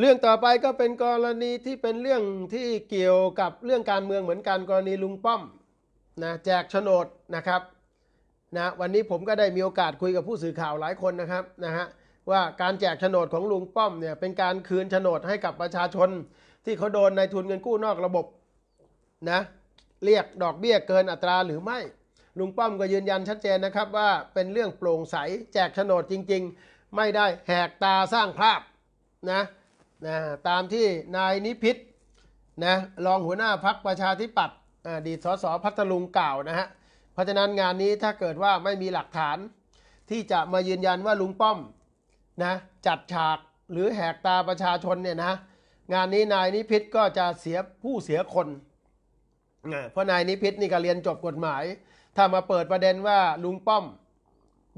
เรื่องต่อไปก็เป็นกรณีที่เป็นเรื่องที่เกี่ยวกับเรื่องการเมืองเหมือนกันกรณีลุงป้อมนะแจกโฉนดนะครับนะวันนี้ผมก็ได้มีโอกาสคุยกับผู้สื่อข่าวหลายคนนะครับนะฮะว่าการแจกโฉนดของลุงป้อมเนี่ยเป็นการคืนโฉนดให้กับประชาชน ที่เขาโดนในทุนเงินกู้นอกระบบนะ เรียกดอกเบี้ยเกินอัตรา หรือไม่ลุงป้อมก็ยืนยันชัดเจนนะครับ ว่าเป็นเรื่องโปร่งใสแจกโฉนดจริง ๆ ไม่ได้แหกตาสร้างภาพนะนะตามที่นายนิพิษนะรองหัวหน้าพักประชาธิปัตย์อดีตสสพัทลุงกล่าวนะฮะเพราะฉะนั้นงานนี้ถ้าเกิดว่าไม่มีหลักฐาน ที่จะมายืนยันว่าลุงป้อมนะจัดฉากหรือแหกตาประชาชนเนี่ยนะงานนี้นายนิพิษก็จะเสียผู้เสียคนนะเพราะนายนิพิษนี่ก็เรียนจบกฎหมาย ถ้ามาเปิดประเด็นว่าลุงป้อม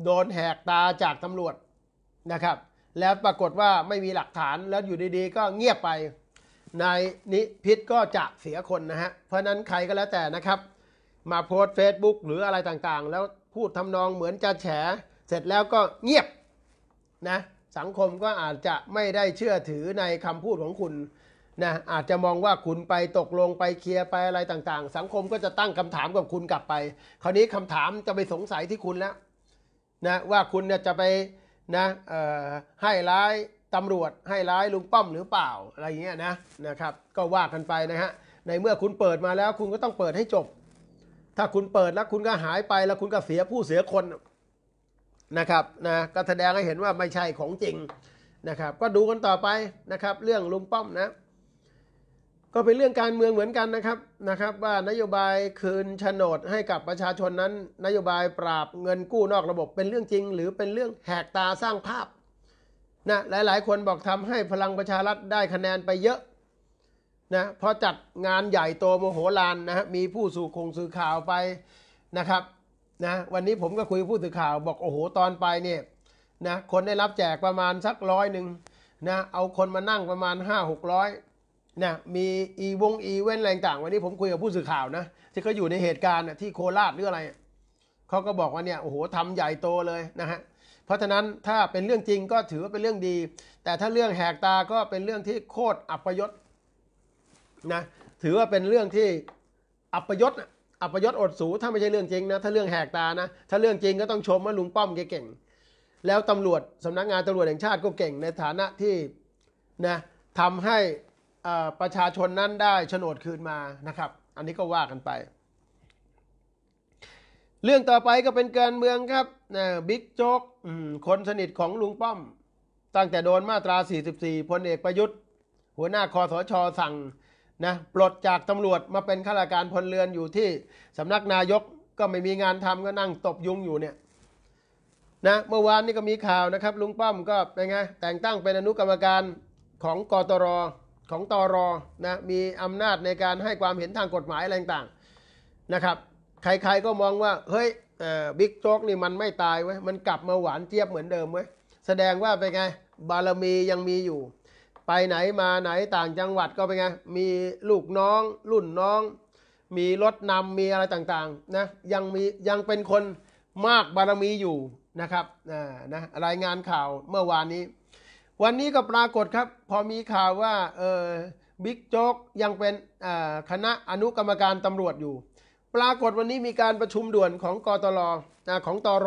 โดนแหกตาจากตำรวจนะครับแล้วปรากฏว่าไม่มีหลักฐานแล้วอยู่ดีๆ ก็เงียบไปนายนิพิษก็จะเสียคนนะฮะเพราะนั้นใครก็แล้วแต่นะครับ มาโพสเฟซบุ๊กหรืออะไรต่างๆ แล้วพูดทำนองเหมือนจะแฉ เสร็จแล้วก็เงียบนะสังคมก็อาจจะไม่ได้เชื่อถือในคำพูดของคุณนะอาจจะมองว่าคุณไปตกลงไปเคลียร์ไปอะไรต่างๆ สังคมก็จะตั้งคำถามกับคุณกลับไป คราวนี้คำถามจะไปสงสัยที่คุณแล้วนะว่าคุณเนี่ยจะไปนะให้ร้ายตำรวจให้ร้ายลุงป้อมหรือเปล่าอะไรเงี้ยนะนะครับ ก็ว่ากันไปนะฮะในเมื่อคุณเปิดมาแล้วคุณก็ต้องเปิดให้จบ ถ้าคุณเปิดแล้วคุณก็หายไปแล้วคุณก็เสียผู้เสียคนนะครับนะก็แสดงให้เห็นว่าไม่ใช่ของจริงนะครับ ก็ดูกันต่อไปนะครับ เรื่องลุงป้อมนะก็เป็นเรื่องการเมืองเหมือนกันนะครับนะครับว่านโยบายคืนโฉนดให้กับประชาชนนั้น นโยบายปราบ เงินกู้นอกระบบเป็นเรื่องจริง หรือเป็นเรื่องแหกตาสร้างภาพนะหลายๆ คนบอกทำให้พลังประชารัฐได้คะแนนไปเยอะนะพอจัดงานใหญ่โตโมโหลานนะฮะมีผู้สู่คงสื่อข่าวไปนะครับนะวันนี้ผมก็คุยผู้สื่อข่าวบอกโอ้โหตอนไปเนี่ยนะคนได้รับแจกประมาณสักร้อยหนึ่งนะเอาคนมานั่งประมาณ 5 6 0 0นะมีอีวงอีเว้นแรงต่างวันนี้ผมคุยกับผู้สื่อข่าวนะที่เขาอยู่ในเหตุการณ์ที่โคราชหรืออะไรเขาก็บอกว่าเนี่ยโอ้โหทำใหญ่โตเลยนะฮะเพราะฉะนั้นถ้าเป็นเรื่องจริงก็ถือว่าเป็นเรื่องดี แต่ถ้าเรื่องแหกตาก็เป็นเรื่องที่โคตรอัปยศนะถือว่าเป็นเรื่องที่อัปยศอัปยศอดสูถ้าไม่ใช่เรื่องจริงนะถ้าเรื่องแหกตานะถ้าเรื่องจริงก็ต้องชมว่าลุงป้อมเก่งแล้วตำรวจสำนักงานตำรวจแห่งชาติก็เก่ง ในฐานะที่นะทำให้ประชาชนนั้นได้โฉนดคืนมานะครับ อันนี้ก็ว่ากันไป เรื่องต่อไปก็เป็นการเมืองครับนะบิ๊กโจ๊กคนสนิทของลุงป้อม ตั้งแต่โดนมาตรา 44พลเอกประยุทธ์ หัวหน้าคอสชอสั่งนะปลดจากตำรวจมาเป็นข้าราชการพลเรือนอยู่ที่สำนักนายกก็ไม่มีงานทำก็นั่งตบยุงอยู่เนี่ยนะเมื่อวานนี้ก็มีข่าวนะครับลุงป้อมก็เป็นไงแต่งตั้งเป็นอนุกรรมการของกตรของตอรอนะมีอำนาจในการให้ความเห็นทางกฎหมายอะไรต่างๆนะครับใครๆก็มองว่าเฮ้ยบิ๊กโจ๊กนี่มันไม่ตายไว้มันกลับมาหวานเจี๊ยบเหมือนเดิมไว้แสดงว่าเป็นไง บารมียังมีอยู่ ไปไหนมาไหนต่างจังหวัดก็เป็นไง มีลูกน้อง รุ่นน้อง มีรถนำมีอะไรต่างๆนะยังมียังเป็นคนมากบารมีอยู่นะครับนะรายงานข่าวเมื่อวานนี้วันนี้ก็ปรากฏครับพอมีข่าวว่าเออบิ๊กโจ๊กยังเป็นคณะอนุกรรมการตำรวจอยู่ปรากฏวันนี้มีการประชุมด่วนของกตรอของตร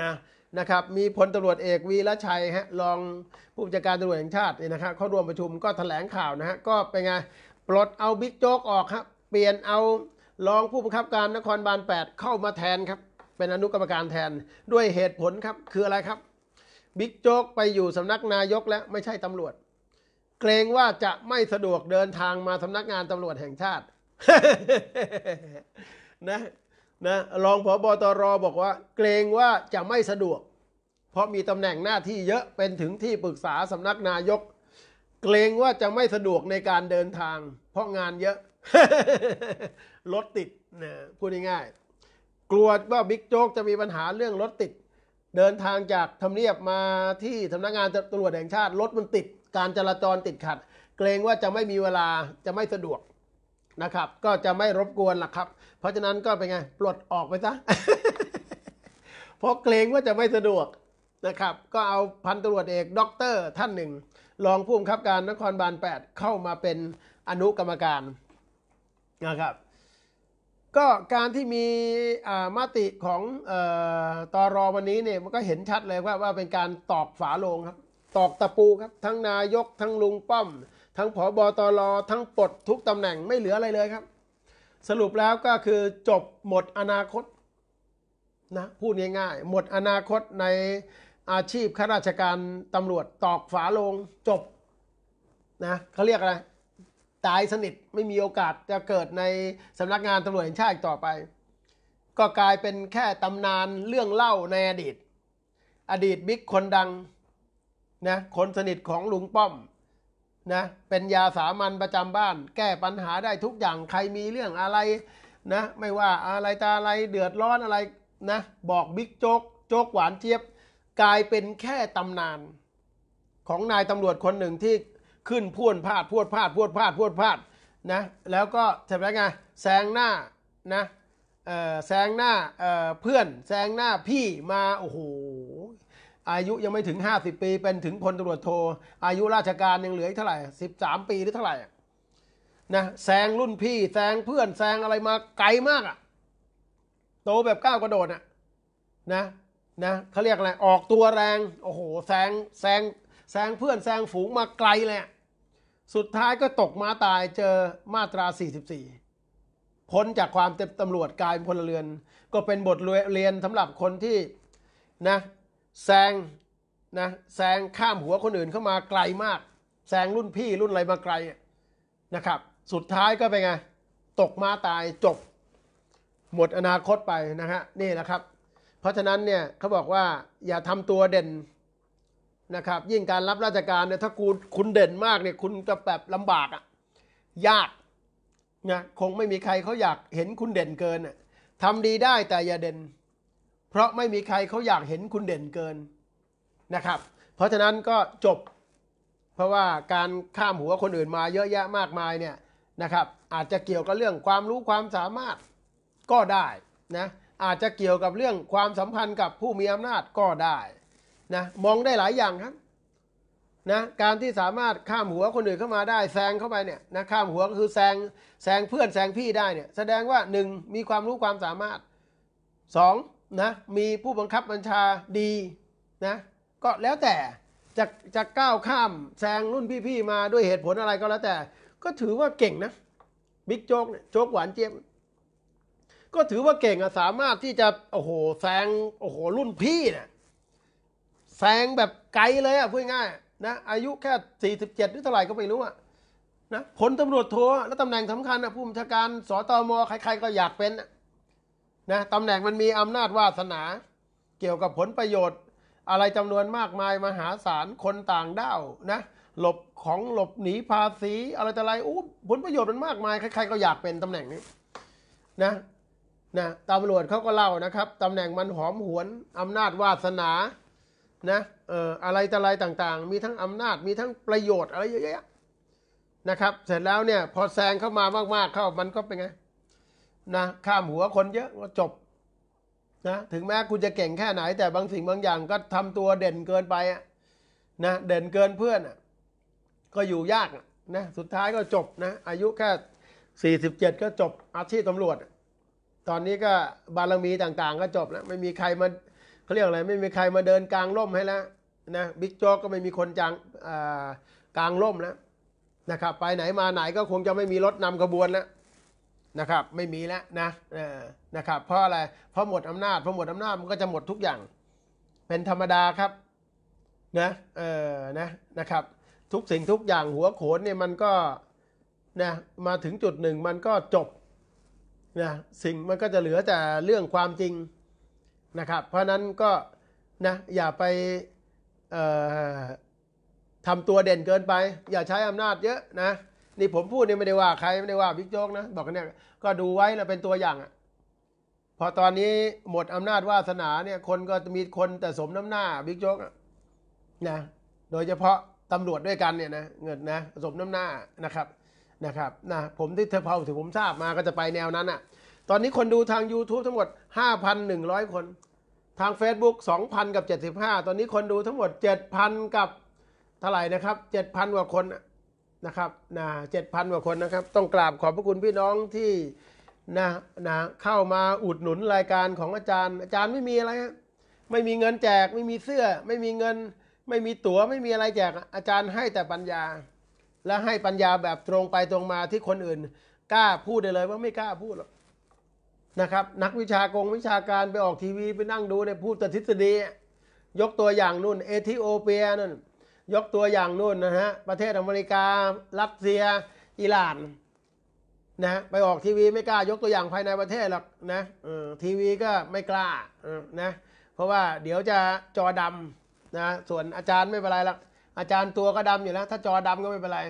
นะนะครับมีพลตำรวจเอกวีระชัยฮะรองผู้จัดการตำรวจแห่งชาตินี่นะครับเขารวมประชุมก็ถแถลงข่าวนะฮะก็เป็นไง ปลดเอาบิ๊กโจ๊กออกครับเปลี่ยนเอารองผู้บังคับการนครบาล8เข้ามาแทนครับ เป็นอนุกรรมการแทนด้วยเหตุผลครับคืออะไรครับบิ๊กโจ๊กไปอยู่สำนักนายกแล้วไม่ใช่ตำรวจ เกรงว่าจะไม่สะดวกเดินทางมาสำนักงานตำรวจแห่งชาตินะนะรองผบตรบอกว่า เกรงว่าจะไม่สะดวก เพราะมีตำแหน่งหน้าที่เยอะเป็นถึงที่ปรึกษาสำนักนายก เกรงว่าจะไม่สะดวกในการเดินทาง เพราะงานเยอะรถติดนะพูดง่ายๆกลัวว่าบิ๊กโจ๊กจะมีปัญหาเรื่องรถติดเดินทางจากทำเนียบมาที่ สำนักงงานตำรวจแห่งชาติรถมันติดการจราจรติดขัด เกรงว่าจะไม่มีเวลาจะไม่สะดวกนะครับ ก็จะไม่รบกวนหรอกครับ เพราะฉะนั้นก็เป็นไง ปลดออกไปซะเพราะเกรงว่าจะไม่สะดวกนะครับ ก็เอาพันตำรวจเอกด็อกเตอร์ ท่านหนึ่งรองผู้บังคับการนครบาล 8 เข้ามาเป็นอนุกรรมการนะครับก็การที่มีมติของตอรอวันนี้เนี่ยมันก็เห็นชัดเลยว่าว่าเป็นการตอกฝาโลงครับตอกตะปูครับ ทั้งนายกทั้งลุงป้อม ทั้งผอบอตอรอทั้งปลดทุกตำแหน่งไม่เหลืออะไรเลยครับ สรุปแล้วก็คือจบหมดอนาคตนะพูดง่ายๆ หมดอนาคตในอาชีพข้าราชการตำรวจตอกฝาโลงจบนะเขาเรียกอะไรตายสนิทไม่มีโอกาสจะเกิดในสำนักงานตำรวจแห่งชาติต่อไป ก็กลายเป็นแค่ตำนานเรื่องเล่าในอดีต อดีตบิ๊กคนดังนะคนสนิทของลุงป้อมนะเป็นยาสามัญประจำบ้าน แก้ปัญหาได้ทุกอย่างใครมีเรื่องอะไรนะไม่ว่าอะไรตาอะไรเดือดร้อนอะไรนะ บอกบิ๊กโจ๊กโจ๊กหวานเจี๊ยบ กลายเป็นแค่ตำนานของนายตำรวจคนหนึ่งที่ขึ้นพวนพาด พวดพาดพวดพาดพวดพาดนะแล้วก็เสร็จแล้วไงแซงหน้านะแซงหน้าเพื่อนแซงหน้าพี่มาโอ้โหอายุยังไม่ถึง 50 ปีเป็นถึงพลตำรวจโท อายุราชการยังเหลืออีกเท่าไหร่ 13 ปีหรือเท่าไหร่นะแซงรุ่นพี่แซงเพื่อนแซงอะไรมาไกลมากอะ่ะโตแบบก้าวกระโดดอ่ะนะนะเขาเรียกอะไรออกตัวแรงโอ้โหแซงแซงแซงเพื่อนแซงฝูงมาไกลเลยอะสุดท้ายก็ตกมาตายเจอมาตรา 44 พ้นจากความเต็มตำรวจกลายเป็นพลเรือน ก็เป็นบทเรียนสำหรับคนที่นะแซงนะแซงข้ามหัวคนอื่นเข้ามาไกลมาก แซงรุ่นพี่รุ่นอะไรมาไกลนะครับ สุดท้ายก็เป็นไง ตกมาตายจบหมดอนาคตไปนะฮะนี่แหละครับ เพราะฉะนั้นเนี่ยเขาบอกว่าอย่าทำตัวเด่นนะครับยิ่งการรับราชการเนี่ยถ้าคุณคุณเด่นมากเนี่ยคุณจะแบบลำบากอะ่ะยากนะคงไม่มีใครเขาอยากเห็นคุณเด่นเกินอ่ะทำดีได้แต่อย่าเด่น เพราะไม่มีใครเขาอยากเห็นคุณเด่นเกินนะครับเพราะฉะนั้นก็จบเพราะว่าการข้ามหัวคนอื่นมาเยอะแยะมากมายเนี่ยนะครับอาจจะเกี่ยวกับเรื่องความรู้ความสามารถก็ได้นะอาจจะเกี่ยวกับเรื่องความสัมพันธ์กับผู้มีอำนาจก็ได้นะมองได้หลายอย่างครับนะการที่สามารถข้ามหัวคนอื่นเข้ามาได้แซงเข้าไปเนี่ยนะข้ามหัวก็คือแซงแซงเพื่อนแซงพี่ได้เนี่ยแสดงว่าหนึ่งมีความรู้ความสามารถสองนะมีผู้บังคับบัญชาดีนะก็แล้วแต่จะจะก้าวข้ามแซงรุ่นพี่ๆมาด้วยเหตุผลอะไรก็แล้วแต่ ก็ถือว่าเก่งนะบิ๊กโจ๊กเนี่ยโจ๊กหวานเจี๊ยบก็ถือว่าเก่งอะสามารถที่จะโอ้โหแซงโอ้โหรุ่นพี่เนี่ยแซงแบบไกลเลยอ่ะ พูดง่ายนะ อายุแค่ 47 หรือเท่าไหร่ก็ไม่รู้อ่ะนะผลตำรวจโทแล้วตำแหน่งสำคัญนะผู้บัญชาการสตมใครๆ ก็อยากเป็นนะตำแหน่งมันมีอำนาจวาสนา เกี่ยวกับผลประโยชน์ อะไรจำนวนมากมาย มหาศาลคนต่างด้าวนะ หลบของหลบหนีภาษีอะไรต่ไรอู้ผลประโยชน์มันมากมาย ใครๆก็อยากเป็นตำแหน่งนี้นะนะตำรวจเขาก็เล่านะครับตำแหน่งมันหอมหวนอำนาจวาสนานะอะไรต่อะไรต่างๆ มีทั้งอำนาจ มีทั้งประโยชน์อะไรเยอะแยะนะครับ เสร็จแล้วเนี่ย พอแซงเข้ามามากๆเข้ามันก็เป็นไงนะข้ามหัวคนเยอะก็จบนะถึงแม้คุณจะเก่งแค่ไหนแต่บางสิ่งบางอย่างก็ทำตัวเด่นเกินไปนะ เด่นเกินเพื่อนก็อยู่ยากนะ สุดท้ายก็จบนะ อายุแค่47 ก็จบอาชีพตำรวจ ตอนนี้ก็บารมีต่างๆ ก็จบแล้วไม่มีใครมาเาเรียกอะไรไม่มีใครมาเดินกลางร่มให้แล้วนะบิ๊กโจ๊กก็ไม่มีคนจางกลางร่มแล้วนะครับไปไหนมาไหนก็คงจะไม่มีรถนำขบวนแล้วนะครับไม่มีแล้วนะนะครับเพราะอะไรเพราะหมดอำนาจเพราะหมดอำนาจมันก็จะหมดทุกอย่าง เป็นธรรมดาครับนะเออนะนะครับทุกสิ่งทุกอย่างหัวโขนเนี่ยมันก็นะมาถึงจุดหนึ่งมันก็จบนะสิ่งมันก็จะเหลือแต่เรื่องความจริงนะครับ เพราะนั้นก็นะอย่าไปทำตัวเด่นเกินไป อย่าใช้อำนาจเยอะนะนี่ผมพูดนี่ไม่ได้ว่าใครไม่ได้ว่าบิ๊กโจ๊กนะบอกกันเนี่ยก็ดูไว้แล้วเป็นตัวอย่างอะพอตอนนี้หมดอำนาจวาสนาเนี่ยคนก็มีคนแต่สมน้ำหน้าบิ๊กโจ๊กนะโดยเฉพาะตำรวจด้วยกันเนี่ยนะเงินนะสมน้ำหน้านะครับนะครับนะผมที่เธอพอถึงผมทราบมาก็จะไปแนวนั้นอะ่ะตอนนี้คนดูทาง YouTube ทั้งหมด5,100คน ทาง Facebook 2,000กับ75ตอนนี้คนดูทั้งหมด 7,000 กับเท่าไหร่นะครับ 7,000กว่าคนนะครับนะ7,000กว่าคนนะครับต้องกราบขอบพระคุณพี่น้องที่นะนะเข้ามาอุดหนุนรายการของอาจารย์ อาจารย์ไม่มีอะไรไม่มีเงินแจกไม่มีเสื้อ ไม่มีเงิน ไม่มีตัว๋วไม่มีอะไรแจก อาจารย์ให้แต่ปัญญา และให้ปัญญาแบบตรงไปตรงมาที่คนอื่นกล้าพูดได้เลยว่าไม่กล้าพูดหรอกนะครับนักวิชากงวิชาการไปออกทีวี ไปนั่งดูในีูยพูดแต่ทฤษฎี ยกตัวอย่างนู่น เอธิโอเปียนั่นยกตัวอย่างนู่นนะฮะประเทศอเมริการัสเซีย อิหร่านนะไปออกทีวีไม่กล้า ยกตัวอย่างภายในประเทศหรอกนะทีวีก็ไม่กล้านะเพราะว่าเดี๋ยวจะจอดำนะส่วนอาจารย์ไม่เป็นไรละอาจารย์ตัวก็ดำอยู่แล้วถ้าจอดำก็ไม่เป็นไร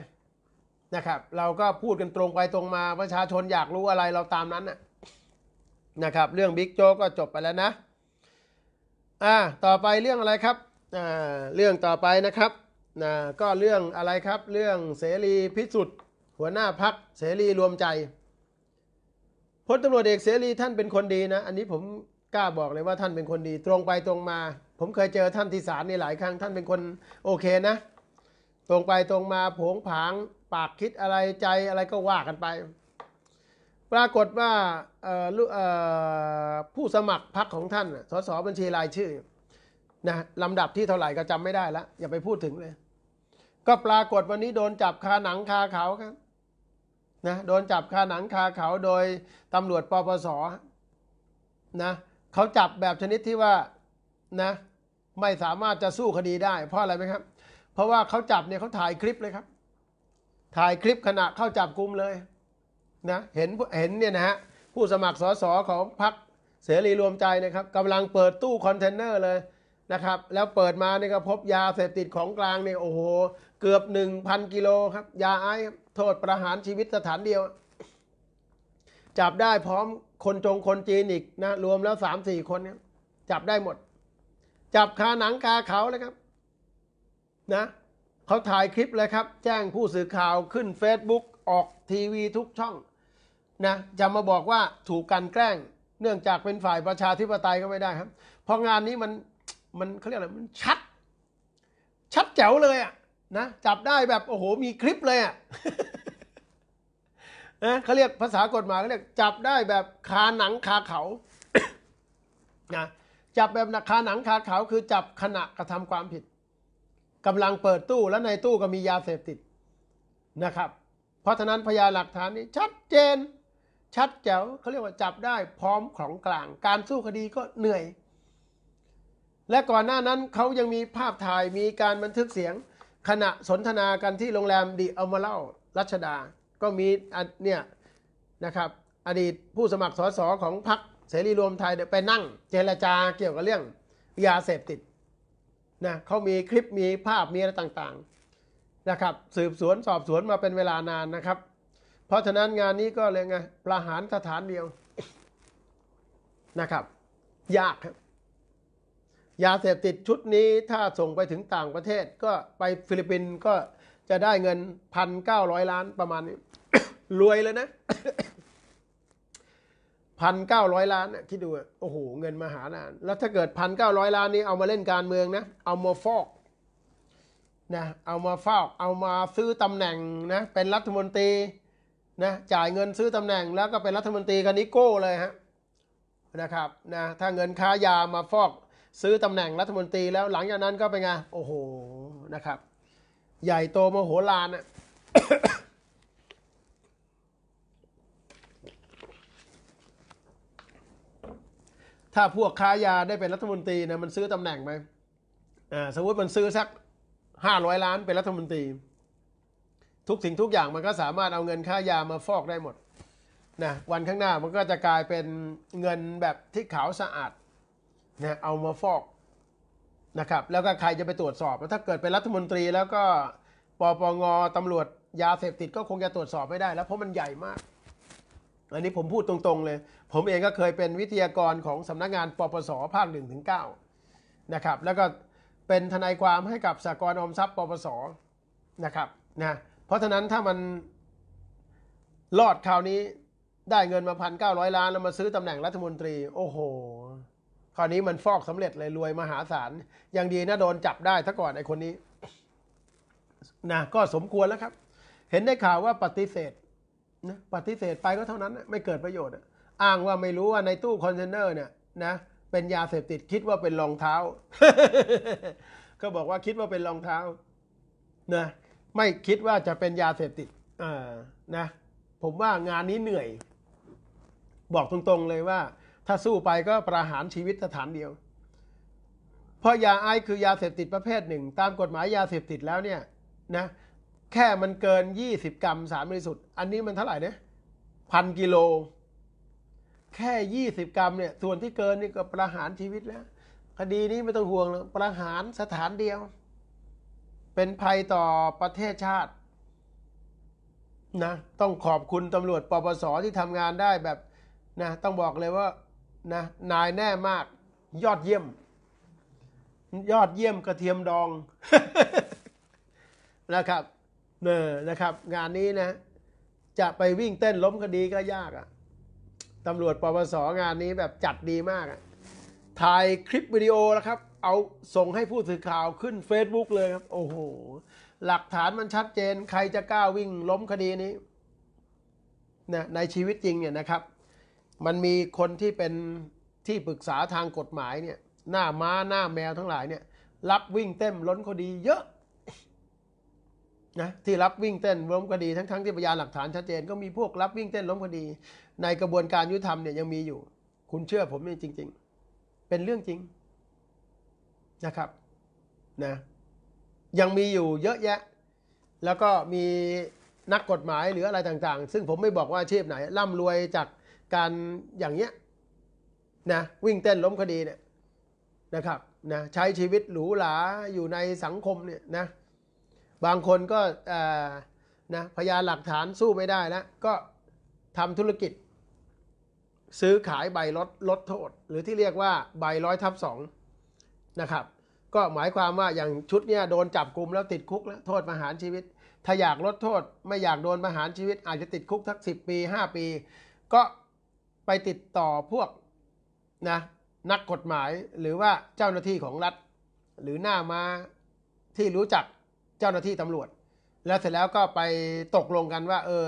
นะครับเราก็พูดกันตรงไปตรงมา ประชาชนอยากรู้อะไรเราตามนั้นน่ะนะครับเรื่องบิ๊กโจ๊กก็จบไปแล้วนะอ่าต่อไปเรื่องอะไรครับอ่าเรื่องต่อไปนะครับนะก็เรื่องอะไรครับเรื่องเสรีพิสุทธิ์หัวหน้าพักเสรีรวมใจพลตำรวจเอกเสรีท่านเป็นคนดีนะอันนี้ผมกล้าบอกเลยว่าท่านเป็นคนดี ตรงไปตรงมา ผมเคยเจอท่านที่ศาลในหลายครั้งท่านเป็นคนโอเคนะ ตรงไปตรงมาผงผางปากคิดอะไรใจอะไรก็ว่ากันไปปรากฏว่าผู้สมัครพรรคของท่านสส บัญชีรายชื่อนะลำดับที่เท่าไหร่ก็จำไม่ได้แล้วอย่าไปพูดถึงเลย ก็ปรากฏวันนี้โดนจับคาหนัง คาเขาครับนะโดนจับคาหนังคาเขาโดยตำรวจปปสนะเขาจับแบบชนิดที่ว่านะ ไม่สามารถจะสู้คดีได้เพราะอะไรไหมครับ เพราะว่าเขาจับเนี่ยเขาถ่ายคลิปเลยครับ ถ่ายคลิปขณะเข้าจับกลุ่มเลยนะเห็นเห็นเนี่ยนะฮะ ผู้สมัครสสของพรรคเสรีรวมใจนะครับกำลังเปิดตู้คอนเทนเนอร์เลยนะครับ แล้วเปิดมาเนี่ยก็พบยาเสพติดของกลางเนี่ยโอ้โหเกือบ 1,000กิโลครับ ยาไอซ์โทษประหารชีวิตสถานเดียว จับได้พร้อมคนจงคนจีนอีกนะ รวมแล้ว 3-4 คนเนี่ย จับได้หมด จับคาหนังคาเขาเลยครับนะเขาถ่ายคลิปเลยครับ แจ้งผู้สื่อข่าวขึ้น Facebook ออกทีวีทุกช่องนะจะมาบอกว่าถูกการแกล้ง เนื่องจากเป็นฝ่ายประชาธิปไตยก็ไม่ได้ครับ เพราะงานนี้มันมันเขาเรียกอะไรมันชัด ชัดแจ๋วเลยอ่ะนะจับได้แบบ โอ้โหมีคลิปเลยอ่ะนะเขาเรียกภาษากฎหมายเขาเรียกจับได้แบบ คาหนังคาเขานะจับแบบคาหนังคาเขาคือจับขณะกระทำความผิด กำลังเปิดตู้และในตู้ก็มียาเสพติดนะครับ เพราะฉะนั้นพยานหลักฐานนี้ชัดเจนชัดแจ๋วเขาเรียกว่าจับได้พร้อมของกลาง การสู้คดีก็เหนื่อย และก่อนหน้านั้นเขายังมีภาพถ่ายมีการบันทึกเสียง ขณะสนทนากันที่โรงแรมดิอัลมาเล่ารัชดา ก็มีเนี่ยนะครับ อดีตผู้สมัครสสของพรรคเสรีรวมไทยไปนั่ง เจรจาเกี่ยวกับเรื่องยาเสพติดนะเขามีคลิปมีภาพมีอะไรต่างๆนะครับ สืบสวนสอบสวนมาเป็นเวลานานนะครับพราะฉะนั้นงานนี้ก็เลยไง ประหารสถานเดียว นะครับ ยากครับ ยาเสพติดชุดนี้ถ้าส่งไปถึงต่างประเทศ ก็ไปฟิลิปปินส์ก็จะได้เงินพันเก้าร้อยล้านประมาณนี้รวยเลยนะพันเก้าร้อยล้านนะคิดดู โอ้โห เงินมหาศาลแล้วถ้าเกิดพันเก้าร้อยล้านนี้เอามาเล่นการเมืองนะ เอามาฟอกนะเอามาฟอกเอามาซื้อตำแหน่งนะ เป็นรัฐมนตรีนะจ่ายเงินซื้อตำแหน่งแล้วก็เป็นรัฐมนตรีกันนิโก้เลยฮะนะครับ นะถ้าเงินค้ายามาฟอกซื้อตำแหน่งรัฐมนตรีแล้วหลังจากนั้นก็เป็นไงโอ้โหนะครับใหญ่โตมโหฬารนะถ้าพวกค้ายาได้เป็นรัฐมนตรีนะมันซื้อตำแหน่งไหมอ่าสมมติมันซื้อสักห้าร้อยล้านเป็นรัฐมนตรีทุกสิ่งทุกอย่างมันก็สามารถเอาเงินค่ายามาฟอกได้หมดนะวันข้างหน้ามันก็จะกลายเป็นเงินแบบที่ขาวสะอาดนะเอามาฟอกนะครับ แล้วก็ใครจะไปตรวจสอบ ถ้าเกิดเป็นรัฐมนตรีแล้วก็ปปงตำรวจยาเสพติดก็คงจะตรวจสอบไม่ได้แล้วเพราะมันใหญ่มาก อันนี้ผมพูดตรง ๆเลย ผมเองก็เคยเป็นวิทยากรของสำนักงานปปสภาคหนึ่งถึงเก้านะครับแล้วก็เป็นทนายความให้กับสากลอมทรัพย์ปปสนะครับนะเพราะฉะนั้นถ้ามันรอดคราวนี้ ได้เงินมาพันเก้าร้อยล้านแล้วมาซื้อตำแหน่งรัฐมนตรีโอ้โห คราวนี้มันฟอกสำเร็จเลยรวยมหาศาล ยังดีนะโดนจับได้ซะก่อนไอ้คนนี้นะก็สมควรแล้วครับ เห็นได้ข่าวว่าปฏิเสธ นะ ปฏิเสธไปก็เท่านั้น ไม่เกิดประโยชน์อ้างว่าไม่รู้ว่าในตู้คอนเทนเนอร์เนี่ยนะเป็นยาเสพติดคิดว่าเป็นรองเท้า ก็บอกว่าคิดว่าเป็นรองเท้านะไม่คิดว่าจะเป็นยาเสพติดนะ ผมว่างานนี้เหนื่อย บอกตรงๆเลยว่าถ้าสู้ไปก็ประหารชีวิตสถานเดียว เพราะยาไอคือยาเสพติดประเภทหนึ่ง ตามกฎหมายยาเสพติดแล้วเนี่ยนะ แค่มันเกิน20 กรัมสารบริสุทธิ์อันนี้มันเท่าไหร่นะพันกิโล แค่ 20 กรัมเนี่ย ส่วนที่เกินนี่ก็ประหารชีวิตแล้วคดีนี้ไม่ต้องห่วงแล้วประหารสถานเดียวเป็นภัยต่อประเทศชาติ นะ ต้องขอบคุณตำรวจปปสที่ทำงานได้แบบนะ ต้องบอกเลยว่านะ นายแน่มาก ยอดเยี่ยม ยอดเยี่ยมกระเทียมดองนะครับเนอนะครับ งานนี้นะ จะไปวิ่งเต้นล้มคดีก็ยากอะ่ะตำรวจปปสงานนี้แบบจัดดีมากอะ่ะถ่ายคลิปวิดีโอ แล้วครับเอาส่งให้ผู้สื่อข่าวขึ้น Facebook เลยครับโอ้โหหลักฐานมันชัดเจน ใครจะกล้าวิ่งล้มคดีนี้นะในชีวิตจริงเนี่ยนะครับ มันมีคนที่เป็นที่ปรึกษาทางกฎหมายเนี่ยหน้าม้าหน้าแมวทั้งหลายเนี่ยรับวิ่งเต้นล้นคดี เยอะนะที่รับวิ่งเต้นล้มคดีทั้งๆทที่พยานหลักฐานชัดเจนก็มีพวกรับวิ่งเต้นล้มคดี ในกระบวนการยุติธรรมเนี่ยยังมีอยู่ คุณเชื่อผมนี่จริง ๆ เป็นเรื่องจริงนะครับ นะ ยังมีอยู่เยอะแยะ แล้วก็มีนักกฎหมายหรืออะไรต่างๆ ซึ่งผมไม่บอกว่าอาชีพไหนร่ำรวยจากการอย่างเงี้ยนะวิ่งเต้นล้มคดีเนี่ยนะครับนะใช้ชีวิตหรูหราอยู่ในสังคมเนี่ยนะบางคนก็นะพยานหลักฐานสู้ไม่ได้แล้วก็ทำธุรกิจ ซื้อขายใบลดลดโทษ หรือที่เรียกว่าใบร้อยทับสองนะครับก็หมายความว่าอย่างชุดเนี้ยโดนจับกลุมแล้วติดคุกแล้วโทษประหารชีวิต ถ้าอยากลดโทษไม่อยากโดนประหารชีวิตอาจจะติดคุกทักสิบปีห้าปีก็ไปติดต่อพวกนะ นักกฎหมายหรือว่าเจ้าหน้าที่ของรัฐ หรือหน้ามาที่รู้จักเจ้าหน้าที่ตำรวจ แล้วเสร็จแล้วก็ไปตกลงกันว่าเออ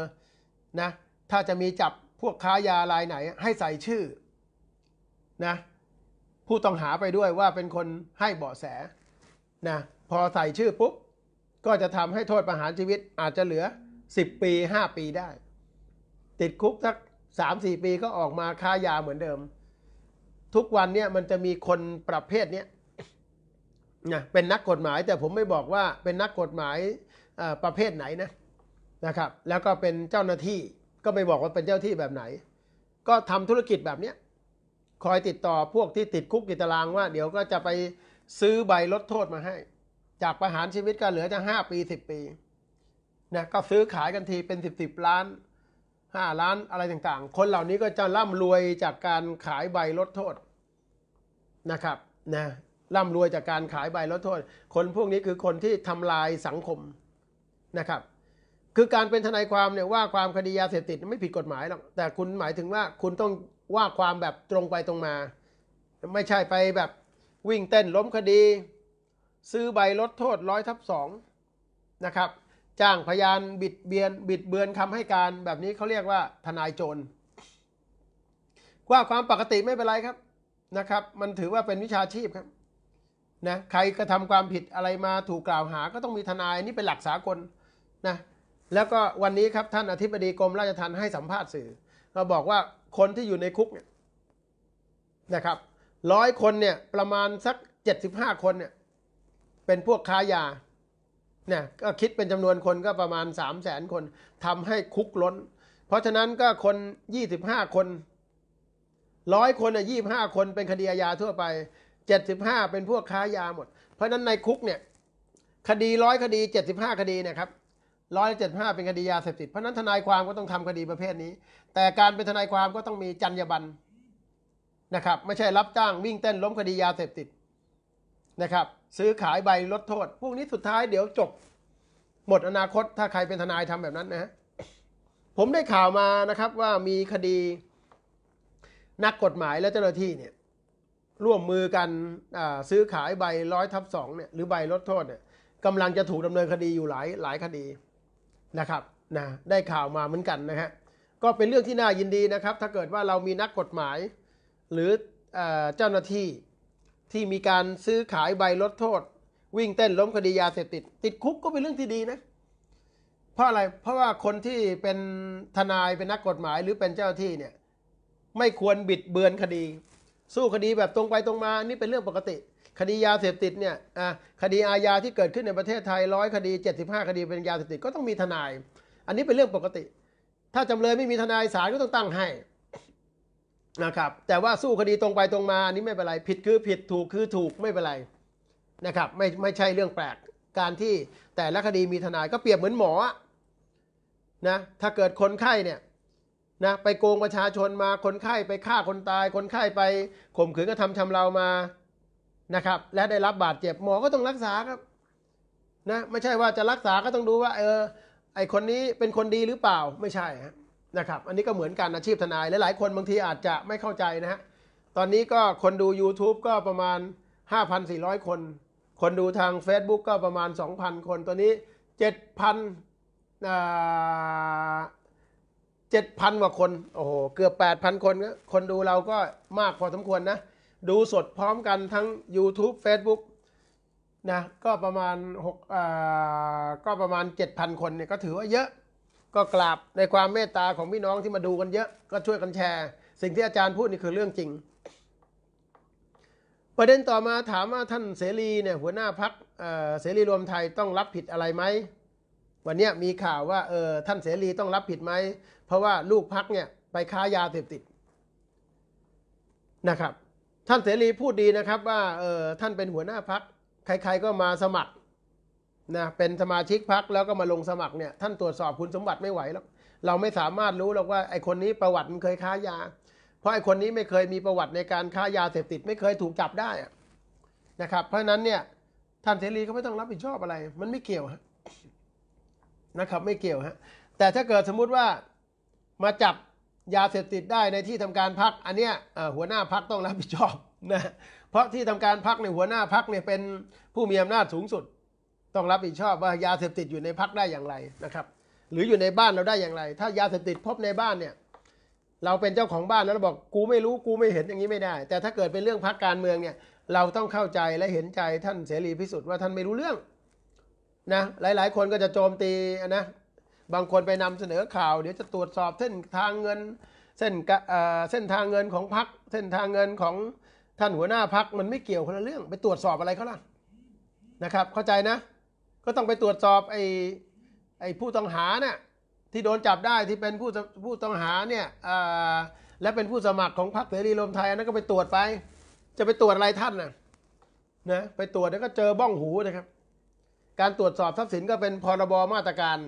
นะ ถ้าจะมีจับพวกค้ายารายไหน ให้ใส่ชื่อนะผู้ต้องหาไปด้วยว่าเป็นคนให้เบาะแสนะพอใส่ชื่อปุ๊บ ก็จะทำให้โทษประหารชีวิตอาจจะเหลือ 10 ปี 5 ปีได้ ติดคุกสัก 3-4 ปีก็ออกมาค้ายาเหมือนเดิม ทุกวันเนี่ยมันจะมีคนประเภทเนี้ยนะเป็นนักกฎหมายแต่ผมไม่บอกว่าเป็นนักกฎหมายประเภทไหนนะนะครับแล้วก็เป็นเจ้าหน้าที่ก็ไม่บอกว่าเป็นเจ้าที่แบบไหน ก็ทำธุรกิจแบบเนี้ยคอยติดต่อพวกที่ติดคุกติดตารางว่าเดี๋ยวก็จะไปซื้อใบลดโทษมาให้จากประหารชีวิตก็เหลือจะห้าปีสิบปีนะก็ซื้อขายกันทีเป็นสิบสิบล้านห้าล้านอะไรต่างๆ คนเหล่านี้ก็จะร่ำรวยจากการขายใบลดโทษนะครับนะร่ำรวยจากการขายใบลดโทษ คนพวกนี้คือคนที่ทำลายสังคมนะครับ คือการเป็นทนายความเนี่ยว่าความคดียาเสพติดไม่ผิดกฎหมายหรอกแต่คุณหมายถึงว่าคุณต้องว่าความแบบตรงไปตรงมา ไม่ใช่ไปแบบวิ่งเต้นล้มคดี ซื้อใบลดโทษร้อยทับสองนะครับจ้างพยานบิดเบียนบิดเบือนคำให้การแบบนี้เขาเรียกว่าทนายโจรว่าความปกติไม่เป็นไรครับ นะครับ มันถือว่าเป็นวิชาชีพครับนะใครกระทำความผิดอะไรมาถูกกล่าวหาก็ต้องมีทนายนี่เป็นหลักสากลนะแล้วก็วันนี้ครับท่านอธิบดีกรม ราชทัณฑ์ให้สัมภาษณ์สื่อเ็าบอกว่าคนที่อยู่ในคุกเนี่ยนะครับร้อยคนเนี่ยประมาณสักเจ็ดสิบห้าคนเนี่ยเป็นพวกค้ายาเนี่ยก็คิดเป็นจำนวนคนก็ประมาณสามแสนคนทำให้คุกล้น เพราะฉะนั้นก็คนยี่สิบห้าคนร้อยคนอ่ะยี่บห้าคนเป็นคดีอาญาทั่วไปเจ็ดสิบห้าเป็นพวกค้ายาหมด เพราะฉะนั้นในคุกเนี่ย คดีร้อยคดีเจ็ดสิบห้าคดีเนี่ยครับร้อยเจ็ดห้าเป็นคดียาเสพติด เพราะนั้นทนายความก็ต้องทำคดีประเภทนี้ แต่การเป็นทนายความก็ต้องมีจรรยาบรรณนะครับ ไม่ใช่รับจ้างวิ่งเต้นล้มคดียาเสพติดนะครับ ซื้อขายใบลดโทษ พวกนี้สุดท้ายเดี๋ยวจบ หมดอนาคต ถ้าใครเป็นทนายทำแบบนั้นนะผมได้ข่าวมานะครับว่ามีคดี นักกฎหมายและเจ้าหน้าที่เนี่ย ร่วมมือกันซื้อขายใบร้อยทับสองเนี่ยหรือใบลดโทษเนี่ยกำลังจะถูกดำเนินคดีอยู่หลายหลายคดีนะครับ นะ ได้ข่าวมาเหมือนกันนะฮะ ก็เป็นเรื่องที่น่ายินดีนะครับ ถ้าเกิดว่าเรามีนักกฎหมายหรือเจ้าหน้าที่ที่มีการซื้อขายใบลดโทษ วิ่งเต้นล้มคดียาเสพติดติดคุกก็เป็นเรื่องที่ดีนะ เพราะอะไร เพราะว่าคนที่เป็นทนายเป็นนักกฎหมายหรือเป็นเจ้าที่เนี่ยไม่ควรบิดเบือนคดี สู้คดีแบบตรงไปตรงมา นี่เป็นเรื่องปกติคดียาเสพติดเนี่ยคดีอาญาที่เกิดขึ้นในประเทศไทยร้อยคดี 75 คดีเป็นยาเสพติดก็ต้องมีทนาย อันนี้เป็นเรื่องปกติ ถ้าจำเลยไม่มีทนายศาลก็ต้องตั้งให้นะครับ แต่ว่าสู้คดีตรงไปตรงมาอันนี้ไม่เป็นไร ผิดคือผิด ถูกคือถูก ไม่เป็นไรนะครับ ไม่ไม่ใช่เรื่องแปลก การที่แต่ละคดีมีทนายก็เปรียบเหมือนหมอนะ ถ้าเกิดคนไข้เนี่ย นะ ไปโกงประชาชนมา คนไข้ไปฆ่าคนตาย คนไข้ไปข่มขืนกระทำชำเรามานะครับและได้รับบาดเจ็บหมอก็ต้องรักษาครับนะไม่ใช่ว่าจะรักษาก็ต้องดูว่าเออไอคนนี้เป็นคนดีหรือเปล่าไม่ใช่นะครับอันนี้ก็เหมือนกันอาชีพทนาย หลายๆ คนบางทีอาจจะไม่เข้าใจนะฮะตอนนี้ก็คนดู YouTube ก็ประมาณ 5,400 คน คนดูทาง Facebook ก็ประมาณ 2,000 คนตอนนี้ 7,000อ่็ดพันกว่าคนโอ้โหเกือบ8,000 คน คนดูเราก็มากพอสมควรนะดูสดพร้อมกันทั้ง YouTube Facebook นะก็ประมาณ6อ่าก็ประมาณ 7,000 คนเนี่ยก็ถือว่าเยอะก็กราบในความเมตตาของพี่น้องที่มาดูกันเยอะก็ช่วยกันแชร์ สิ่งที่อาจารย์พูด นี่คือเรื่องจริง ประเด็นต่อมาถามว่าท่านเสรีเนี่ยหัวหน้าพักเเสรีรวมไทยต้องรับผิดอะไรไหมวันนี้มีข่าวว่าเออท่านเสรีต้องรับผิดไหม เพราะว่าลูกพักเนี่ยไปค้ายาเสพติดนะครับท่านเสรีพูดดีนะครับว่าเออท่านเป็นหัวหน้าพัก ใครๆก็มาสมัครนะเป็นสมาชิกพักแล้วก็มาลงสมัครเนี่ย ท่านตรวจสอบคุณสมบัติไม่ไหวแล้วเราไม่สามารถรู้หรอกว่าไอคนนี้ประวัติมันเคยค้ายา เพราะไอคนนี้ไม่เคยมีประวัติในการค้ายาเสพติด ไม่เคยถูกจับได้นะครับเพราะนั้นเนี่ย ท่านเสรีเขาไม่ต้องรับผิดชอบอะไร มันไม่เกี่ยวนะครับ ไม่เกี่ยวฮะแต่ถ้าเกิดสมมุติว่ามาจับยาเสพติดได้ในที่ทำการพักอันเนี้ยหัวหน้าพักต้องรับผิดชอบนะเพราะที่ทำการพักในหัวหน้าพักเนี่ยเป็นผู้มีอำนาจสูงสุด ต้องรับผิดชอบว่ายาเสพติดอยู่ในพักได้อย่างไรนะครับ หรืออยู่ในบ้านเราได้อย่างไร ถ้ายาเสพติดพบในบ้านเนี่ย เราเป็นเจ้าของบ้านแล้วเราบอกกูไม่รู้กูไม่เห็นอย่างนี้ไม่ได้ แต่ถ้าเกิดเป็นเรื่องพักการเมืองเนี่ย เราต้องเข้าใจและเห็นใจท่านเสรีพิสุทธิ์ว่าท่านไม่รู้เรื่องนะหลายๆ คนก็จะโจมตีนะบางคนไปนำเสนอข่าวเดี๋ยวจะตรวจสอบเส้นทางเงินเส้นเส้นทางเงินของพักเส้นทางเงินของท่านหัวหน้าพักมันไม่เกี่ยวคนละเรื่อง ไปตรวจสอบอะไรเขาล่ะนะครับ เข้าใจนะ ก็ต้องไปตรวจสอบไอ้ไอ้ผู้ต้องหาเนี่ยที่โดนจับได้ที่เป็นผู้ผู้ต้องหาเนี่ยและเป็นผู้สมัครของพรรคเสรีรวมไทยนนั้นก็ไปตรวจไป จะไปตรวจอะไรท่านนะนะไปตรวจแล้วก็เจอบ้องหูนะครับ การตรวจสอบทรัพย์สินก็เป็นพรบมาตรการ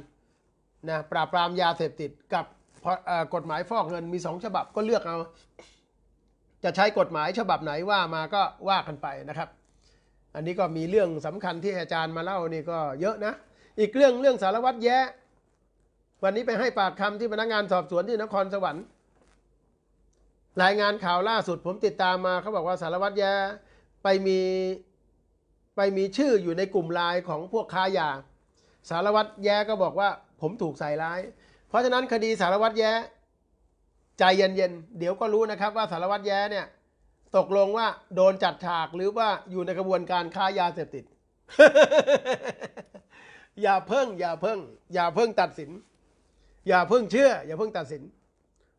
นะปราบปรามยาเสพติดกับกฎหมายฟอกเงินมีสองฉบับก็เลือกเอาจะใช้กฎหมายฉบับไหนว่ามาก็ว่ากันไปนะครับ อันนี้ก็มีเรื่องสำคัญที่อาจารย์มาเล่านี่ก็เยอะนะ อีกเรื่องเรื่องสารวัตรแย้วันนี้ไปให้ปากคำที่พนักงานสอบสวนที่นครสวรรค์ รายงานข่าวล่าสุดผมติดตามมาเขาบอกว่าสารวัตรแย้ไปมี ไปมีชื่ออยู่ในกลุ่มไลน์ของพวกค้ายาสารวัตรแย้ก็บอกว่าผมถูกใส่ร้าย เพราะฉะนั้นคดีสารวัตรแย้ใจเย็นๆ เดี๋ยวก็รู้นะครับว่าสารวัตรแย้เนี่ย ตกลงว่าโดนจัดฉากหรือว่าอยู่ในกระบวนการค้ายาเสพติด อย่าเพิ่งอย่าเพิ่ง อย่าเพิ่งตัดสิน อย่าเพิ่งเชื่อ อย่าเพิ่งตัดสิน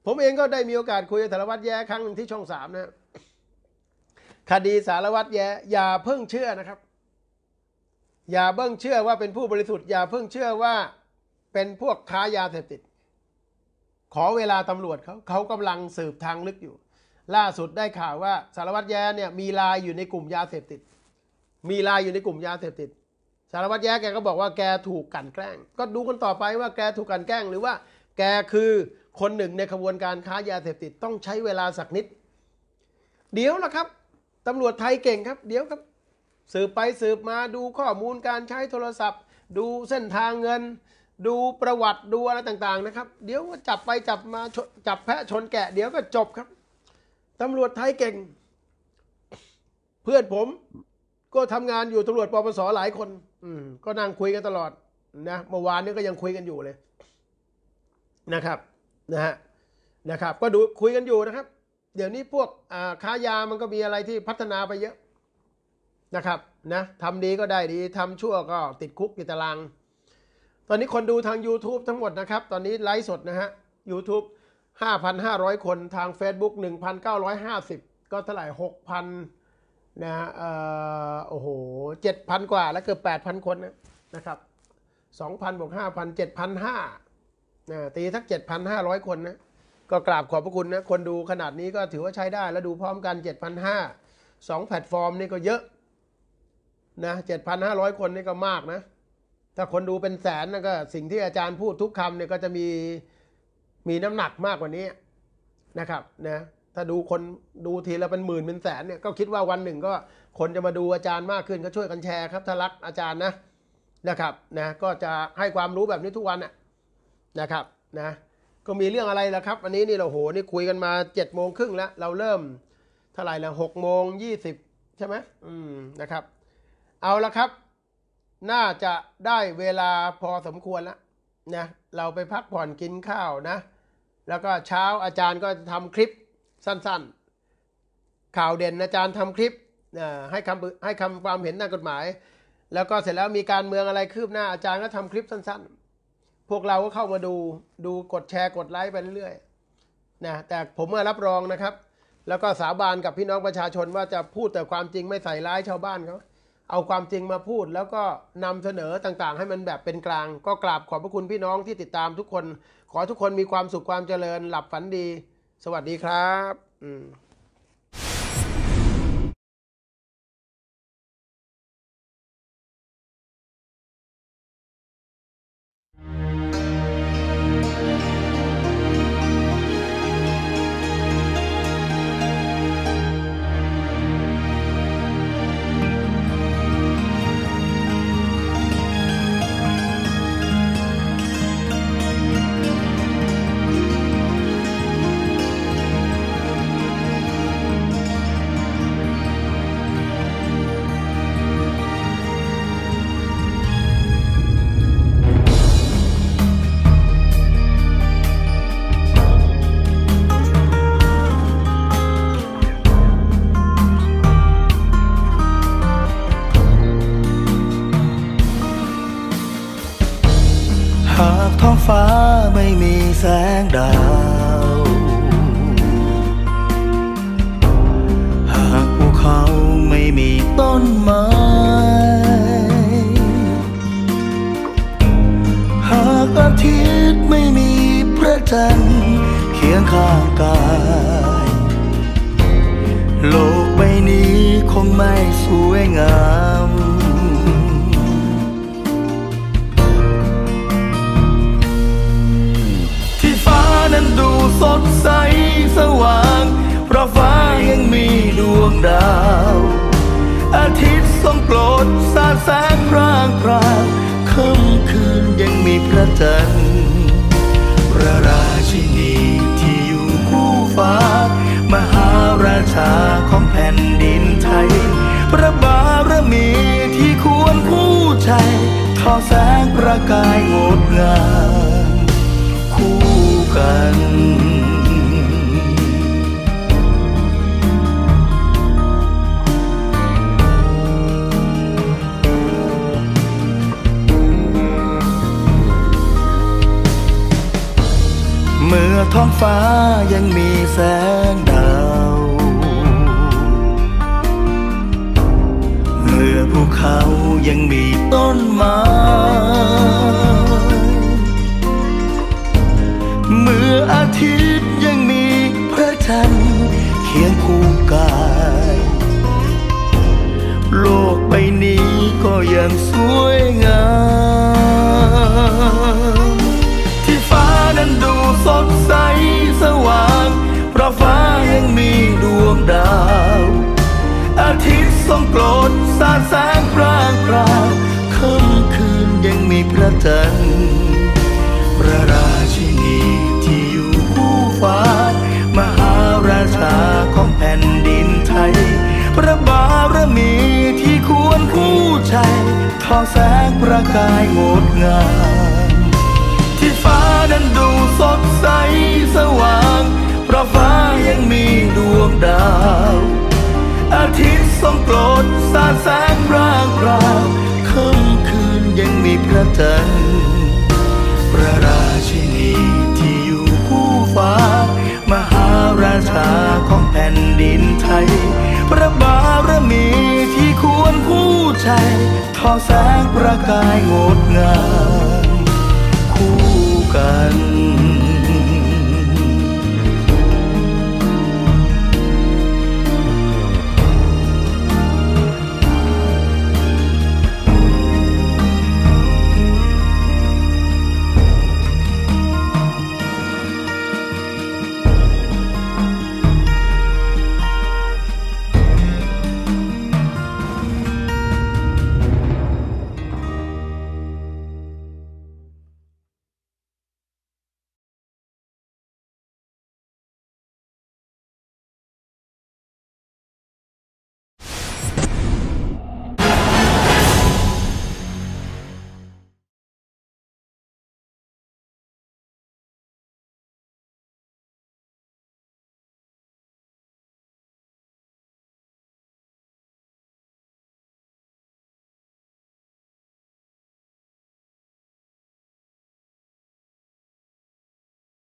ผมเองก็ได้มีโอกาสคุยกับสารวัตรแย้ครั้งหนึ่งที่ช่องสามนะคดีสารวัตรแย้อย่าเพิ่งเชื่อนะครับ อย่าเบิ่งเชื่อว่าเป็นผู้บริสุทธิ์อย่าเพิ่งเชื่อว่าเป็นพวกค้ายาเสพติด ขอเวลาตำรวจเขาเขากำลังสืบทางลึกอยู่ ล่าสุดได้ข่าวว่า สารวัตรแย้เนี่ยมีลายอยู่ในกลุ่มยาเสพติด มีลายอยู่ในกลุ่มยาเสพติด สารวัตรแย้แกก็บอกว่าแกถูกกันแกล้ง ก็ดูกันต่อไปว่าแกถูกกันแกล้ง หรือว่า แกคือคนหนึ่งในขบวนการค้ายาเสพติดต้องใช้เวลาสักนิด เดี๋ยวนะครับตำรวจไทยเก่งครับ เดี๋ยวครับสืบไปสืบมาดูข้อมูลการใช้โทรศัพท์ ดูเส้นทางเงินดูประวัติดูอะไรต่าง ๆ นะครับ เดี๋ยวก็จับไปจับมาจับแพะชนแกะเดี๋ยวก็จบครับตำรวจไทยเก่ง เพื่อนผม ก็ทำงานอยู่ตำรวจปปสหลายคน อืม ก็นั่งคุยกันตลอด นะเมื่อวานนี้ก็ยังคุยกันอยู่เลยนะครับนะฮะนะครับ ก็ดูคุยกันอยู่นะครับ เดี๋ยวนี้พวกค้ายา มันก็มีอะไรที่พัฒนาไปเยอะ นะครับ นะทำดีก็ได้ดีทำชั่วก็ติดคุกติดตารางตอนนี้คนดูทาง YouTube ทั้งหมดนะครับ ตอนนี้ไลฟ์สดนะฮะ YouTube 5,500 คนทาง Facebook 1,950 ก็เท่าไหร่6,000นะเอ่อโอ้โห7,000 กว่าแล้วเกือบ8,000 คนนะนะครับ 2,000บวก5,000 7,500นะตีทัก 7,500 คนนะ ก็กราบขอบพระคุณนะคนดูขนาดนี้ก็ถือว่าใช้ได้แล้วดูพร้อมกัน 7,500 2 แพลตฟอร์มนี่ก็เยอะนะ7,500 คนนี่ก็มากนะถ้าคนดูเป็นแสนนั่นก็ สิ่งที่อาจารย์พูดทุกคำเนี่ยก็จะมีมีน้ำหนักมากกว่านี้นะครับนะถ้าดูคนดูทีละเป็นหมื่นเป็นแสน เนี่ยก็คิดว่าวันหนึ่ง ก็คนจะมาดูอาจารย์มากขึ้นก็ช่วยกันแชร์ครับถ้ารักอาจารย์นะนะครับนะก็จะให้ความรู้แบบนี้ทุกวันนะครับนะก็มีเรื่องอะไรละครับวันนี้นี่เราโหนี่คุยกันมา7จ็ดโมงครึ่งแล้วเราเริ่มเท่าไหร่ละหกโมงยี่สิบใช่ไหมอืมนะครับ เอาละครับน่าจะได้เวลาพอสมควรแล้วนะเราไปพักผ่อนกินข้าวนะ แล้วก็เช้าอาจารย์ก็ทำคลิปสั้น ๆ ข่าวเด่นอาจารย์ทำคลิปให้คำให้คำความเห็นทางกฎหมาย แล้วก็เสร็จแล้วมีการเมืองอะไรคืบหน้าอาจารย์ก็ทำคลิปสั้น ๆ พวกเราก็เข้ามาดูดูกดแชร์กดไลค์ไปเรื่อยๆนะแต่ผมมารับรองนะครับ แล้วก็สาบานกับพี่น้องประชาชนว่าจะพูดแต่ความจริงไม่ใส่ร้ายชาวบ้านเขาเอาความจริงมาพูดแล้วก็นำเสนอต่างๆให้มันแบบเป็นกลาง ก็กราบขอบพระคุณพี่น้องที่ติดตามทุกคน ขอทุกคนมีความสุขความเจริญหลับฝันดี สวัสดีครับ อืม้าไม่มีแสงดาว หากภูเขาไม่มีต้นไม้ หากอาทิตย์ไม่มีพระจันทร์เคียงข้างกาย โลกใบนี้คงไม่สวยงามสดใสสว่างเพราะฟ้ายังมีดวงดาว อาทิตย์ทรงโปรดสาดแสงพรางพรางค่ำคืนยังมีพระจันทร์ พระราชินีที่อยู่คู่ฟ้า มหาราชาของแผ่นดินไทย พระบารมีที่ควรคู่ใจ ทอแสงประกายงดงามท้องฟ้ายังมีแสงดาว เมื่อภูเขายังมีต้นไม้ เมื่ออาทิตย์ยังมีพระจันทร์เคียงคู่กาย โลกใบนี้ก็ยังสวยงามที่ฟ้านั้นดูสดใสทอแสงประกายงดงามคู่กัน